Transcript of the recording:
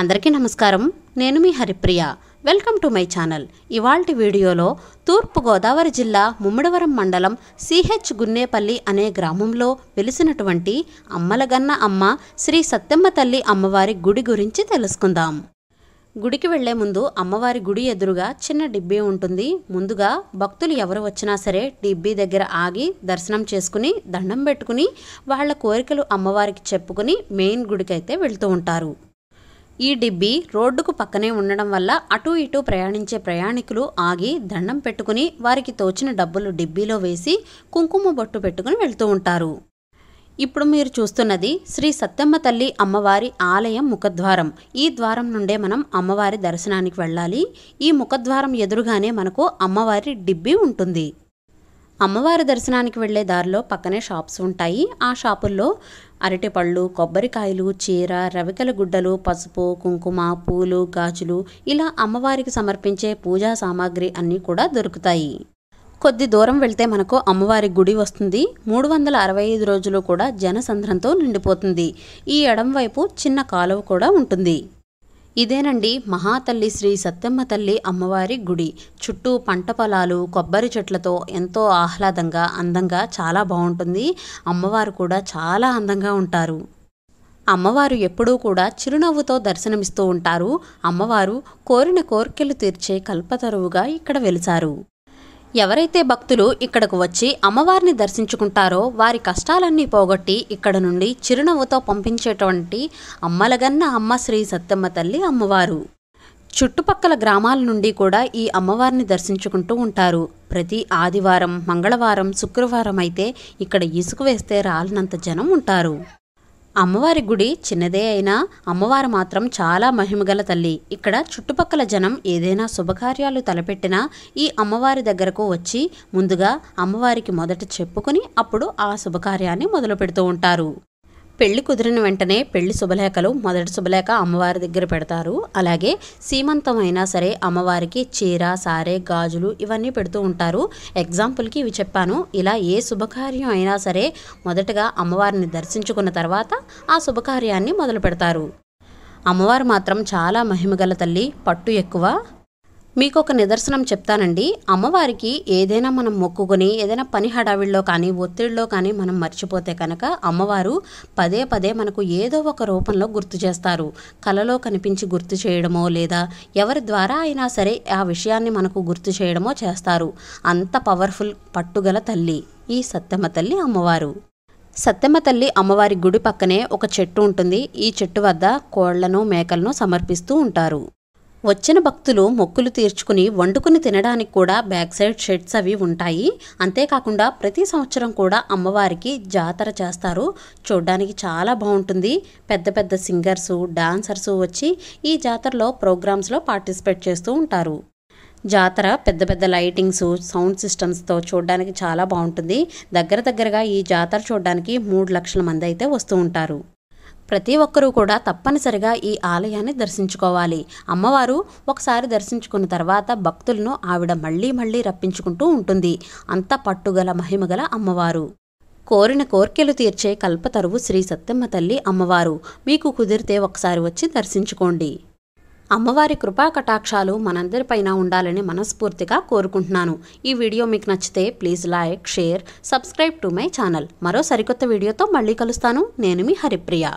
అందరికీ నమస్కారం నేను మీ Haripriya welcome to my channel ఇవాల్టి వీడియోలో తూర్పుగోదావరి జిల్లా ముమ్మడివరం మండలం సిహెచ్ గున్నేపల్లి అనే గ్రామంలో వెలిసినటువంటి అమ్మలగన్న అమ్మ శ్రీ సత్యమ్మ తల్లి అమ్మవారి గుడి గురించి తెలుసుకుందాం గుడికి వెళ్లే ముందు అమ్మవారి గుడి ఎదురుగా చిన్న డిబ్బీ ఉంటుంది ముందుగా భక్తులు ఎవరు వచ్చినా సరే డిబ్బీ దగ్గర ఆగి దర్శనం చేసుకుని దండం పెట్టుకుని వాళ్ళ కోరికలు అమ్మవారికి చెప్పుకుని మెయిన్ గుడికైతే వెళ్తూ ఉంటారు ఈ డిబ్బి రోడ్డుకు పక్కనే ఉండడం వల్ల అటు ఇటు ప్రయాణించే ప్రయాణికులు ఆగి దండం పెట్టుకుని వారికి తోచిన డబ్బులు డిబ్బీలో వేసి కుంకుమ బొట్టు పెట్టుకుని వెళ్తూ ఉంటారు ఇప్పుడు మీరు చూస్తున్నది శ్రీ సత్యమ్మ తల్లి అమ్మవారి ఆలయం ముఖద్వారం ఈ ద్వారం నుండే మనం అమ్మవారి దర్శనానికి వెళ్ళాలి ఈ ముఖద్వారం ఎదురుగానే మనకు అమ్మవారి డిబ్బి ఉంటుంది అమ్మవారి దర్శనానికి వెళ్ళే దారిలో పక్కనే షాప్స్ ఉంటాయి ఆ షాపుల్లో అరటిపళ్ళు కొబ్బరికాయలు చీర రవికల గుడ్డలు పసుపు కుంకుమ పూలు గాజులు ఇలా అమ్మవారికి సమర్పించే పూజా సామాగ్రి అన్నీ కూడా దొరుకుతాయి కొద్ది దూరం వెళ్తే మనకు అమ్మవారి గుడి వస్తుంది మూడు వందల అరవై ఐదు రోజులు కూడా జనసంద్రంతో నిండిపోతుంది ఈ ఎడం వైపు చిన్న కాలువ కూడా ఉంటుంది ఇదేనండి మహాతల్లి శ్రీ సత్యమ్మ తల్లి అమ్మవారి గుడి చుట్టూ పంట పొలాలు కొబ్బరి చెట్లతో ఎంతో ఆహ్లాదంగా అందంగా చాలా బాగుంటుంది అమ్మవారు కూడా చాలా అందంగా ఉంటారు అమ్మవారు ఎప్పుడూ కూడా చిరునవ్వుతో దర్శనమిస్తూ ఉంటారు అమ్మవారు కోరిన కోరికలు తీర్చే కల్పతరువుగా ఇక్కడ వెలిచారు ఎవరైతే భక్తులు ఇక్కడకు వచ్చి అమ్మవారిని దర్శించుకుంటారో వారి కష్టాలన్నీ పోగొట్టి ఇక్కడ నుండి చిరునవ్వుతో పంపించేటువంటి అమ్మలగన్న అమ్మ శ్రీ సత్యమ్మ తల్లి అమ్మవారు చుట్టుపక్కల గ్రామాల నుండి కూడా ఈ అమ్మవారిని దర్శించుకుంటూ ఉంటారు ప్రతి ఆదివారం మంగళవారం శుక్రవారం అయితే ఇక్కడ ఇసుక వేస్తే రాలినంత జనం ఉంటారు అమ్మవారి గుడి చిన్నదే అయినా అమ్మవారు మాత్రం చాలా మహిమగల తల్లి ఇక్కడ చుట్టుపక్కల జనం ఏదైనా శుభకార్యాలు తలపెట్టినా ఈ అమ్మవారి దగ్గరకు వచ్చి ముందుగా అమ్మవారికి మొదట చెప్పుకుని అప్పుడు ఆ శుభకార్యాన్ని మొదలు పెడుతూ ఉంటారు పెళ్లి కుదిరిన వెంటనే పెళ్లి శుభలేఖలు మొదటి శుభలేఖ అమ్మవారి దగ్గర పెడతారు అలాగే సీమంతం అయినా సరే అమ్మవారికి చీర సారే గాజులు ఇవన్నీ పెడుతూ ఉంటారు ఎగ్జాంపుల్కి ఇవి చెప్పాను ఇలా ఏ శుభకార్యం అయినా సరే మొదటగా అమ్మవారిని దర్శించుకున్న తర్వాత ఆ శుభకార్యాన్ని మొదలు పెడతారు అమ్మవారు మాత్రం చాలా మహిమగల తల్లి పట్టు ఎక్కువ మీకు ఒక నిదర్శనం చెప్తానండి అమ్మవారికి ఏదైనా మనం మొక్కుకొని ఏదైనా పని హడావిడిలో కానీ ఒత్తిడిలో కానీ మనం మర్చిపోతే కనుక అమ్మవారు పదే పదే మనకు ఏదో ఒక రూపంలో గుర్తు చేస్తారు కలలో కనిపించి గుర్తు చేయడమో లేదా ఎవరి ద్వారా అయినా సరే ఆ విషయాన్ని మనకు గుర్తు చేయడమో చేస్తారు అంత పవర్ఫుల్ పట్టుగల తల్లి ఈ సత్యమ తల్లి అమ్మవారు సత్యమ్మ తల్లి అమ్మవారి గుడి పక్కనే ఒక చెట్టు ఉంటుంది ఈ చెట్టు వద్ద కోళ్లను మేకలను సమర్పిస్తూ ఉంటారు వచ్చిన భక్తులు మొక్కులు తీర్చుకుని వండుకుని తినడానికి కూడా బ్యాక్ సైడ్ షెడ్స్ అవి ఉంటాయి అంతేకాకుండా ప్రతి సంవత్సరం కూడా అమ్మవారికి జాతర చేస్తారు చూడ్డానికి చాలా బాగుంటుంది పెద్ద పెద్ద సింగర్స్ డాన్సర్స్ వచ్చి ఈ జాతరలో ప్రోగ్రామ్స్లో పార్టిసిపేట్ చేస్తూ ఉంటారు జాతర పెద్ద పెద్ద లైటింగ్స్ సౌండ్ సిస్టమ్స్తో చూడడానికి చాలా బాగుంటుంది దగ్గర దగ్గరగా ఈ జాతర చూడడానికి మూడు లక్షల మంది అయితే వస్తూ ఉంటారు ప్రతి ఒక్కరూ కూడా తప్పనిసరిగా ఈ ఆలయాన్ని దర్శించుకోవాలి అమ్మవారు ఒకసారి దర్శించుకున్న తర్వాత భక్తులను ఆవిడ మళ్ళీ మళ్ళీ రప్పించుకుంటూ ఉంటుంది అంత పట్టుగల మహిమగల అమ్మవారు కోరిన కోర్కెలు తీర్చే కల్పతరువు శ్రీ సత్యమ్మ తల్లి అమ్మవారు మీకు కుదిరితే ఒకసారి వచ్చి దర్శించుకోండి అమ్మవారి కృపా కటాక్షాలు మనందరిపైన ఉండాలని మనస్ఫూర్తిగా కోరుకుంటున్నాను ఈ వీడియో మీకు నచ్చితే please like share subscribe to my channel మరో సరికొత్త వీడియోతో మళ్ళీ కలుస్తాను నేను మీ హరిప్రియ